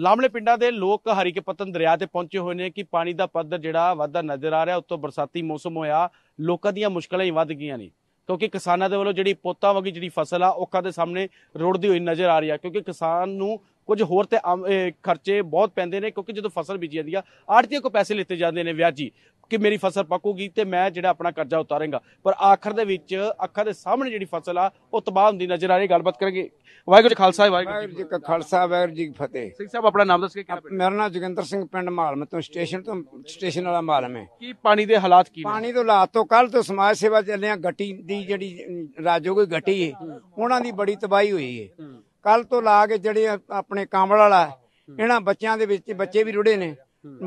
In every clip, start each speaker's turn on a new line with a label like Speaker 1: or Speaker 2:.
Speaker 1: ਲਾਮਲੇ ਪਿੰਡਾਂ ਦੇ ਲੋਕ ਹਰੀਕੇ ਪਤਨ ਦਰਿਆ ਤੇ ਪਹੁੰਚੇ ਹੋਏ ਨੇ ਕਿ ਪਾਣੀ ਦਾ ਪੱਧਰ ਜਿਹੜਾ ਵਧਦਾ ਨਜ਼ਰ ਆ ਰਿਹਾ ਉੱਤੋਂ ਬਰਸਾਤੀ ਮੌਸਮ ਹੋਇਆ ਲੋਕਾਂ ਦੀਆਂ ਮੁਸ਼ਕਲਾਂ ਹੀ ਵੱਧ ਗਈਆਂ ਨੇ ਕਿਉਂਕਿ ਕਿਸਾਨਾਂ ਦੇ ਵੱਲੋਂ ਜਿਹੜੀ ਪੋਤਾ ਵਗੀ ਜਿਹੜੀ ਫਸਲ ਆ ਔਖਾਂ ਦੇ ਸਾਹਮਣੇ ਰੋੜਦੀ ਹੋਈ ਨਜ਼ਰ ਆ ਰਹੀ ਆ ਕਿਉਂਕਿ ਕਿਸਾਨ ਨੂੰ ਕੁਝ ਹੋਰ ਤੇ ਖਰਚੇ ਬਹੁਤ ਪੈਂਦੇ ਨੇ ਕਿਉਂਕਿ ਜਦੋਂ ਫਸਲ ਬੀਜੀ ਜਾਂਦੀ ਆ ਆੜਤੀਆਂ ਕੋ ਪੈਸੇ ਲਿੱਤੇ ਜਾਂਦੇ ਨੇ ਵਿਆਜੀ ਕਿ ਮੇਰੀ ਫਸਲ ਪੱਕੂਗੀ ਤੇ ਮੈਂ ਜਿਹੜਾ ਆਪਣਾ ਕਰਜ਼ਾ ਉਤਾਰਾਂਗਾ ਪਰ ਆਖਰ ਦੇ ਵਿੱਚ ਅੱਖਾਂ ਦੇ ਸਾਹਮਣੇ ਜਿਹੜੀ ਫਸਲ ਆ
Speaker 2: ਉਹ ਤਬਾਹ ਹੁੰਦੀ ਨਜ਼ਰ ਆ ਰਹੀ ਗੱਲਬਾਤ ਕਰਾਂਗੇ ਵਾਹਿਗੁਰੂ ਖਾਲਸਾ ਵਾਹਿਗੁਰੂ ਜੀ ਕਾ ਖਾਲਸਾ ਵਾਹਿਗੁਰੂ ਜੀ ਕੀ ਫਤਿਹ ਸਿੰਘ ਸਾਹਿਬ ਆਪਣਾ ਨਾਮ ਦੱਸ ਕੇ ਕੀ ਮੇਰਾ ਨਾਮ ਜਗਿੰਦਰ ਸਿੰਘ ਪਿੰਡ ਮਾਲਮ ਤੋਂ ਸਟੇਸ਼ਨ ਤੋਂ ਸਟੇਸ਼ਨ ਵਾਲਾ ਮਾਲਮ ਹੈ ਕੀ ਪਾਣੀ ਦੇ ਹਾਲਾਤ ਕੀ ਨੇ ਪਾਣੀ ਤੋਂ ਹਾਲਾਤ ਤੋਂ ਕੱਲ ਤੋਂ ਸਮਾਜ ਸੇਵਾ ਚੱਲੇ ਆ ਗੱਟੀ ਦੀ ਜਿਹੜੀ ਰਾਜੋ ਕੋਈ ਗੱਟੀ ਹੈ ਉਹਨਾਂ ਦੀ ਬੜੀ ਤਬਾਹੀ ਹੋਈ ਹੈ ਕੱਲ ਤੋਂ ਲਾ ਕੇ ਜਿਹੜੇ ਆਪਣੇ ਕਾਮਲ ਵਾਲਾ ਇਹਨਾਂ ਬੱਚਿਆਂ ਦੇ ਵਿੱਚ ਬੱਚੇ ਵੀ ਰੁੜੇ ਨੇ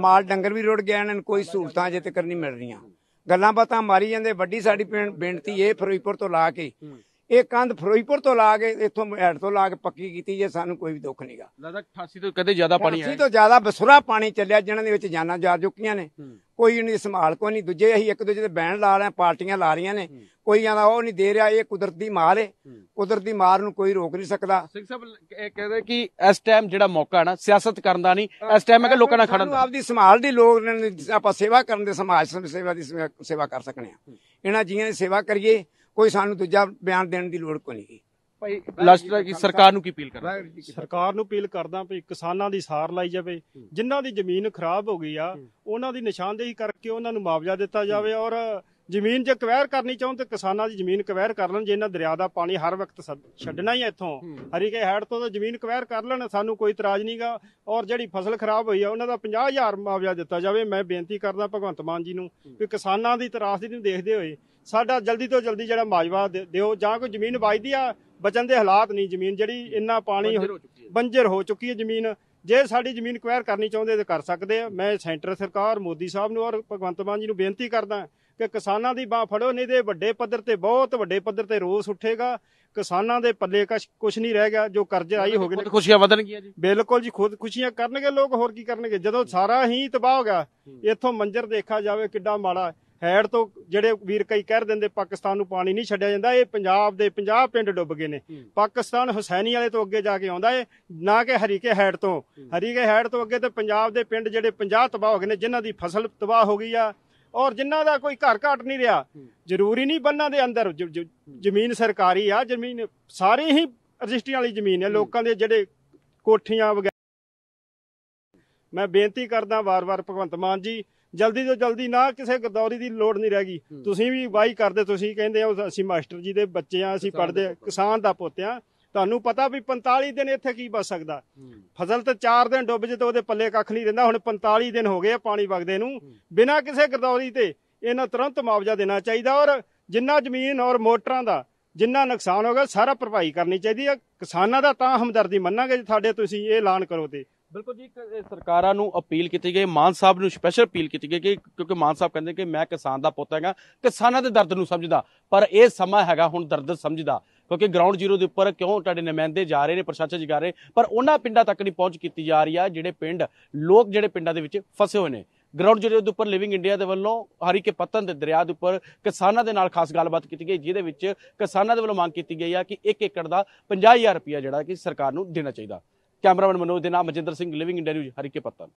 Speaker 2: ਮਾਲ ਡੰਗਰ ਵੀ ਰੁੜ ਗਏ ਨੇ ਨੂੰ ਕੋਈ ਸਹੂਲਤਾਂ ਜੇ ਤੱਕ ਨਹੀਂ ਮਿਲ ਰਹੀਆਂ ਗੱਲਾਂ ਬਾਤਾਂ ਮਾਰੀ ਜਾਂਦੇ ਵੱਡੀ ਸਾਡੀ ਬੇਨਤੀ ਇਹ ਫਰੀਦਪੁਰ ਤੋਂ ਲਾ ਕੇ ਇਹ ਕੰਧ ਫਰੋਈਪੁਰ ਤੋਂ ਲਾ ਕੇ ਇੱਥੋਂ ਮੈਡ ਤੋਂ ਲਾ ਕੇ ਪੱਕੀ ਕੀਤੀ ਜੇ ਸਾਨੂੰ ਕੋਈ ਵੀ ਦੁੱਖ ਨਹੀਂਗਾ
Speaker 1: ਲੱਗਦਾ 88 ਤੋਂ ਕਦੇ ਜ਼ਿਆਦਾ ਪਾਣੀ ਆਇਆ 88 ਤੋਂ
Speaker 2: ਜ਼ਿਆਦਾ ਬਸੁਰਾ ਪਾਣੀ ਚੱਲਿਆ ਜਿਨ੍ਹਾਂ ਦੇ ਵਿੱਚ ਜਾਨਾਂ ਜਾ ਚੁੱਕੀਆਂ ਨੇ ਕੋਈ ਨਹੀਂ ਸੰਭਾਲ ਕੋ ਨਹੀਂ ਦੂਜੇ ਅਸੀਂ ਇੱਕ ਦੂਜੇ ਦੇ ਬੈਣ ਲਾ ਰਹੇ ਪਾਰਟੀਆਂ ਲਾ ਰਹੀਆਂ ਨੇ ਕੋਈ ਆਂਦਾ ਉਹ ਨਹੀਂ ਦੇ ਰਿਹਾ ਇਹ ਕੁਦਰਤ ਦੀ ਮਾਰ ਹੈ ਕੁਦਰਤ ਦੀ ਮਾਰ ਨੂੰ ਕੋਈ ਰੋਕ ਨਹੀਂ ਸਕਦਾ ਸਿੰਘ ਸਾਹਿਬ ਇਹ ਕਹਿੰਦੇ ਕਿ ਇਸ ਟਾਈਮ ਜਿਹੜਾ ਮੌਕਾ ਹੈ ਨਾ ਸਿਆਸਤ ਕਰਨ ਦਾ ਨਹੀਂ ਇਸ ਟਾਈਮ ਹੈ ਕਿ ਲੋਕਾਂ ਨਾਲ ਖੜਨ ਦਾ ਆਪਦੀ ਸੰਭਾਲ ਦੀ ਲੋਕ ਆਪਾਂ ਸੇਵਾ ਕਰਨ ਦੇ ਸਮਾਜ ਸੇਵਾ ਦੀ ਸੇਵਾ ਕਰ ਸਕਨੇ ਆ ਇਹਨਾਂ ਜੀਆਂ ਦੀ ਸੇਵਾ ਕਰੀਏ ਕੋਈ ਸਾਨੂੰ ਦੂਜਾ ਬਿਆਨ ਦੇਣ ਦੀ ਲੋੜ ਕੋਈ ਨਹੀਂ ਭਾਈ ਲਾਸਟ ਕੀ ਸਰਕਾਰ ਨੂੰ ਕੀ ਅਪੀਲ ਕਰਦਾ ਸਰਕਾਰ ਨੂੰ ਅਪੀਲ ਕਰਦਾ ਭਈ ਕਿਸਾਨਾਂ
Speaker 3: ਦੀ ਸਾਰ ਲਾਈ ਜਾਵੇ ਜਿਨ੍ਹਾਂ ਦੀ ਜ਼ਮੀਨ ਖਰਾਬ ਹੋ ਗਈ ਆ ਉਹਨਾਂ ਦੀ ਨਿਸ਼ਾਨਦੇਹੀ ਕਰਕੇ ਉਹਨਾਂ ਨੂੰ ਮੁਆਵਜ਼ਾ ਦਿੱਤਾ ਜਾਵੇ ਔਰ ਜ਼ਮੀਨ ਜੇ ਕਵੈਰ ਕਰਨੀ ਚਾਹੁੰ ਤੇ ਕਿਸਾਨਾਂ ਦੀ ਜ਼ਮੀਨ ਕਵੈਰ ਕਰ ਲੈਣ ਜੇ ਇਹਨਾਂ ਦਰਿਆ ਦਾ ਪਾਣੀ ਹਰ ਵਕਤ ਛੱਡਣਾ ਹੀ ਇੱਥੋਂ ਹਰੀਕੇ ਹੈਡ ਤੋਂ ਤਾਂ ਜ਼ਮੀਨ ਕਵੈਰ ਕਰ ਲੈਣ ਸਾਨੂੰ ਕੋਈ ਇਤਰਾਜ਼ ਨਹੀਂਗਾ ਔਰ ਜਿਹੜੀ ਫਸਲ ਖਰਾਬ ਹੋਈ ਆ ਉਹਨਾਂ ਦਾ 50000 ਮੁਆਵਜ਼ਾ ਦਿੱਤਾ ਜਾਵੇ ਮੈਂ ਬੇਨਤੀ ਕਰਦਾ ਭਗਵੰਤ ਮਾਨ ਜੀ ਨੂੰ ਕਿ ਕਿਸਾਨਾਂ ਦੀ ਤਰਾਸਦੀ ਨੂੰ ਦੇਖਦੇ ਹੋਏ ਸਾਡਾ ਜਲਦੀ ਤੋਂ ਜਲਦੀ ਜਿਹੜਾ ਮਾਜਵਾ ਦਿਓ ਜਾਂ ਕੋਈ ਜ਼ਮੀਨ ਵਾਜਦੀ ਆ ਬਚਨ ਦੇ ਹਾਲਾਤ ਨਹੀਂ ਜ਼ਮੀਨ ਜਿਹੜੀ ਇੰਨਾ ਪਾਣੀ ਬੰਜਰ ਹੋ ਚੁੱਕੀ ਹੈ ਜ਼ਮੀਨ ਜੇ ਸਾਡੀ ਜ਼ਮੀਨ ਕੁਇਰ ਕਰਨੀ ਚਾਹੁੰਦੇ ਤਾਂ ਕਰ ਸਕਦੇ ਆ ਮੈਂ ਸੈਂਟਰ ਸਰਕਾਰ ਮੋਦੀ ਸਾਹਿਬ ਨੂੰ ਔਰ ਭਗਵੰਤ ਮਾਨ ਜੀ ਨੂੰ ਬੇਨਤੀ ਕਰਦਾ ਕਿ ਕਿਸਾਨਾਂ ਦੀ ਬਾਹ ਫੜੋ ਨਹੀਂ ਤੇ ਵੱਡੇ ਪੱਧਰ ਤੇ ਬਹੁਤ ਵੱਡੇ ਪੱਧਰ ਤੇ ਰੋਸ ਉੱਠੇਗਾ ਕਿਸਾਨਾਂ ਦੇ ਪੱਲੇ ਕੁਝ ਨਹੀਂ ਰਹਿ ਗਿਆ ਜੋ ਕਰਜ਼ੇ ਆਈ ਹੋ ਗਏ ਨੇ ਖੁਸ਼ੀਆਂ ਵਧਣਗੀਆਂ ਜੀ ਬਿਲਕੁਲ ਜੀ ਖੁਦ ਖੁਸ਼ੀਆਂ ਕਰਨਗੇ ਲੋਕ ਹੋਰ ਕੀ ਕਰਨਗੇ ਜਦੋਂ ਸਾਰਾ ਹੀ ਤਬਾਹ ਹੋ ਗਿਆ ਇੱਥੋਂ ਮੰਜ਼ਰ ਦੇਖਾ ਜਾਵੇ ਕਿੱਡਾ ਮਾੜਾ ਹੈੜ ਤੋਂ ਜਿਹੜੇ ਵੀਰ ਕਈ ਕਹਿ ਦਿੰਦੇ ਪਾਕਿਸਤਾਨ ਨੂੰ ਪਾਣੀ ਨਹੀਂ ਛੱਡਿਆ ਜਾਂਦਾ ਇਹ ਪੰਜਾਬ ਦੇ 50 ਪਿੰਡ ਡੁੱਬ ਗਏ ਨੇ ਪਾਕਿਸਤਾਨ ਹੁਸੈਨੀ ਵਾਲੇ ਤੋਂ ਅੱਗੇ ਜਾ ਕੇ ਆਉਂਦਾ ਏ ਨਾ ਕਿ ਹਰੀਕੇ ਹੈੜ ਤੋਂ ਹਰੀਕੇ ਹੈੜ ਤੋਂ ਅੱਗੇ ਤੇ ਪੰਜਾਬ ਦੇ ਪਿੰਡ ਜਿਹੜੇ 50 ਤਬਾਹ ਹੋ ਗਏ ਨੇ ਜਿਨ੍ਹਾਂ ਦੀ ਫਸਲ ਤਬਾਹ ਹੋ ਗਈ ਆ ਔਰ ਜਿਨ੍ਹਾਂ ਦਾ ਕੋਈ ਘਰ ਘਾਟ ਨਹੀਂ ਰਿਹਾ ਜ਼ਰੂਰੀ ਨਹੀਂ ਬੰਨਾਂ ਦੇ ਅੰਦਰ ਜ਼ਮੀਨ ਸਰਕਾਰੀ ਆ ਜ਼ਮੀਨ ਸਾਰੇ ਹੀ ਰਜਿਸਟਰੀ ਵਾਲੀ ਜ਼ਮੀਨ ਹੈ ਲੋਕਾਂ ਦੇ ਜਿਹੜੇ ਕੋਠੀਆਂ ਮੈਂ ਬੇਨਤੀ ਕਰਦਾ ਵਾਰ-ਵਾਰ ਭਗਵੰਤ ਮਾਨ ਜੀ ਜਲਦੀ ਤੋਂ ਜਲਦੀ ਨਾ ਕਿਸੇ ਗਰਦੌਰੀ ਦੀ ਲੋੜ ਨਹੀਂ ਰਹਿ ਗਈ ਤੁਸੀਂ ਵੀ ਵਾਈ ਕਰਦੇ ਤੁਸੀਂ ਕਹਿੰਦੇ ਆ ਅਸੀਂ ਮਾਸਟਰ ਜੀ ਦੇ ਬੱਚੇ ਆ ਅਸੀਂ ਪੜਦੇ ਕਿਸਾਨ ਦਾ ਪੁੱਤ ਆ ਤੁਹਾਨੂੰ ਪਤਾ ਵੀ 45 ਦਿਨ ਇੱਥੇ ਕੀ ਬਚ ਸਕਦਾ ਫਸਲ ਤਾਂ 4 ਦਿਨ ਡੁੱਬ ਜੇ ਤੇ ਉਹਦੇ ਪੱਲੇ ਕੱਖ ਨਹੀਂ ਰਹਿੰਦਾ ਹੁਣ 45 ਦਿਨ ਹੋ ਗਏ ਆ ਪਾਣੀ ਵਗਦੇ ਨੂੰ ਬਿਨਾਂ ਕਿਸੇ ਗਰਦੌਰੀ ਤੇ ਇਹਨਾਂ ਤੁਰੰਤ ਮੁਆਵਜ਼ਾ ਦੇਣਾ ਚਾਹੀਦਾ ਔਰ ਜਿੰਨਾ ਜ਼ਮੀਨ ਔਰ ਮੋਟਰਾਂ ਦਾ ਜਿੰਨਾ ਨੁਕਸਾਨ ਹੋ ਗਿਆ ਸਾਰਾ ਭਰਪਾਈ ਕਰਨੀ ਚਾਹੀਦੀ ਹੈ ਕਿਸਾਨਾਂ ਦਾ ਤਾਂ ਹਮਦਰਦੀ ਮੰਨਾਂਗੇ ਜੇ ਤੁਹਾਡੇ ਤੁਸੀਂ ਇਹ ਐਲਾਨ ਕਰੋ ਤੇ
Speaker 1: ਬਿਲਕੁਲ ਜੀ ਸਰਕਾਰਾਂ ਨੂੰ ਅਪੀਲ ਕੀਤੀ ਗਈ ਮਾਨ ਸਾਹਿਬ ਨੂੰ ਸਪੈਸ਼ਲ ਅਪੀਲ ਕੀਤੀ ਗਈ ਕਿ ਕਿਉਂਕਿ ਮਾਨ ਸਾਹਿਬ ਕਹਿੰਦੇ ਕਿ ਮੈਂ ਕਿਸਾਨ ਦਾ ਪੁੱਤ ਹੈਗਾ ਕਿਸਾਨਾਂ ਦੇ ਦਰਦ ਨੂੰ ਸਮਝਦਾ ਪਰ ਇਹ ਸਮਾਂ ਹੈਗਾ ਹੁਣ ਦਰਦ ਸਮਝਦਾ ਕਿਉਂਕਿ ਗਰਾਊਂਡ ਜ਼ੀਰੋ ਦੇ ਉੱਪਰ ਕਿਉਂ ਤੁਹਾਡੇ ਨਮਾਇੰਦੇ ਜਾ ਰਹੇ ਨੇ ਪ੍ਰਸ਼ਾਸਨ ਜਾ ਰਹੇ ਪਰ ਉਹਨਾਂ ਪਿੰਡਾਂ ਤੱਕ ਨਹੀਂ ਪਹੁੰਚ ਕੀਤੀ ਜਾ ਰਹੀ ਆ ਜਿਹੜੇ ਪਿੰਡ ਲੋਕ ਜਿਹੜੇ ਪਿੰਡਾਂ ਦੇ ਵਿੱਚ ਫਸੇ ਹੋਏ ਨੇ ਗਰਾਊਂਡ ਜ਼ੀਰੋ ਦੇ ਉੱਪਰ ਲਿਵਿੰਗ ਇੰਡੀਆ ਦੇ ਵੱਲੋਂ ਹਰੀਕੇ ਪੱਤਨ ਦੇ ਦਰਿਆ ਦੇ ਉੱਪਰ ਕਿਸਾਨਾਂ ਦੇ ਨਾਲ ਖਾਸ ਗੱਲਬਾਤ ਕੀਤੀ ਗਈ ਜਿਹਦੇ ਵਿੱਚ ਕਿਸਾਨਾਂ ਦੇ ਵੱਲੋਂ ਮੰਗ ਕੀਤੀ ਗਈ ਆ ਕਿ 1 ਏਕੜ ਦਾ 50000 ਰੁਪਇਆ ਜਿਹੜਾ ਕਿ ਸਰਕਾਰ ਨੂੰ ਦੇਣਾ ਚਾਹੀਦਾ ਕੈਮਰਾਮੈਨ ਮਨੋਜ ਦੇ ਨਾਲ Majinder Singh living India news Harike ਪੱਤਨ